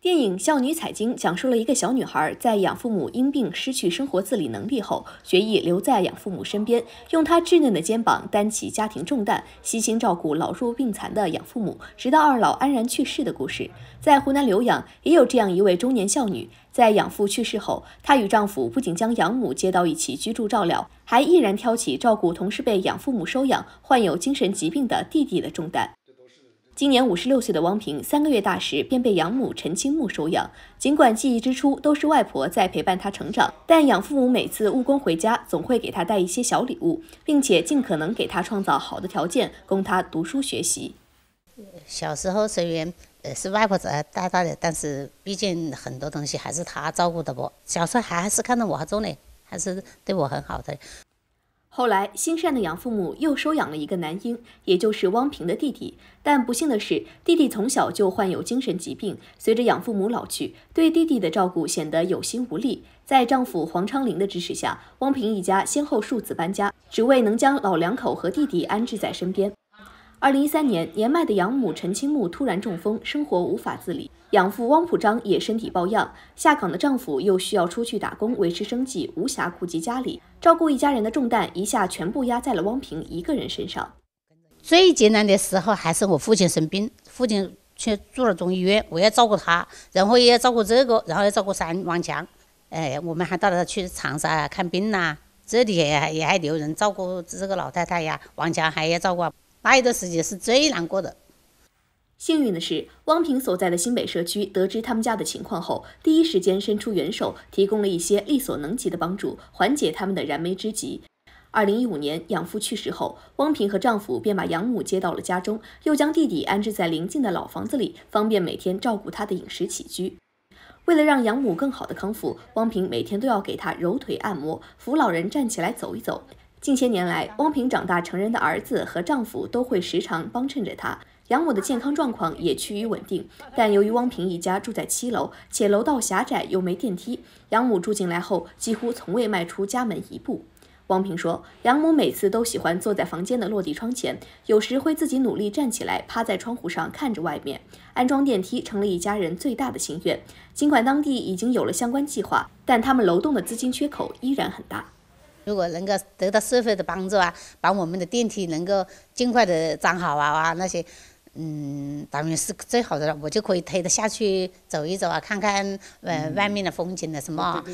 电影《孝女采经》讲述了一个小女孩在养父母因病失去生活自理能力后，决意留在养父母身边，用她稚嫩的肩膀担起家庭重担，悉心照顾老弱病残的养父母，直到二老安然去世的故事。在湖南浏阳，也有这样一位中年孝女，在养父去世后，她与丈夫不仅将养母接到一起居住照料，还毅然挑起照顾同时被养父母收养、患有精神疾病的弟弟的重担。今年五十六岁的汪平，三个月大时便被养母陈清木收养。尽管记忆之初都是外婆在陪伴他成长，但养父母每次务工回家，总会给他带一些小礼物，并且尽可能给他创造好的条件，供他读书学习。小时候虽然呃是外婆在带大的，但是毕竟很多东西还是他照顾的不。小时候还是看到我还重呢，还是对我很好的。后来，心善的养父母又收养了一个男婴，也就是汪平的弟弟。但不幸的是，弟弟从小就患有精神疾病。随着养父母老去，对弟弟的照顾显得有心无力。在丈夫黄昌林的支持下，汪平一家先后数次搬家，只为能将老两口和弟弟安置在身边。二零一三年，年迈的养母陈青木突然中风，生活无法自理；养父汪普章也身体抱恙，下岗的丈夫又需要出去打工维持生计，无暇顾及家里，照顾一家人的重担一下全部压在了汪平一个人身上。最艰难的时候还是我父亲生病，父亲去住了中医院，我要照顾他，然后也要照顾这个，然后要照顾三王强。哎，我们还带他去长沙看病呐，这里也还也还留人照顾这个老太太呀，王强还要照顾。那一段时间是最难过的。幸运的是，汪平所在的新北社区得知他们家的情况后，第一时间伸出援手，提供了一些力所能及的帮助，缓解他们的燃眉之急。2015年养父去世后，汪平和丈夫便把养母接到了家中，又将弟弟安置在邻近的老房子里，方便每天照顾他的饮食起居。为了让养母更好的康复，汪平每天都要给他揉腿按摩，扶老人站起来走一走。近些年来，汪平长大成人的儿子和丈夫都会时常帮衬着她，养母的健康状况也趋于稳定。但由于汪平一家住在七楼，且楼道狭窄又没电梯，养母住进来后几乎从未迈出家门一步。汪平说，养母每次都喜欢坐在房间的落地窗前，有时会自己努力站起来，趴在窗户上看着外面。安装电梯成了一家人最大的心愿。尽管当地已经有了相关计划，但他们楼栋的资金缺口依然很大。如果能够得到社会的帮助啊，把我们的电梯能够尽快的装好啊啊那些，嗯，当然是最好的了。我就可以推着下去走一走啊，看看呃外面的风景的什么。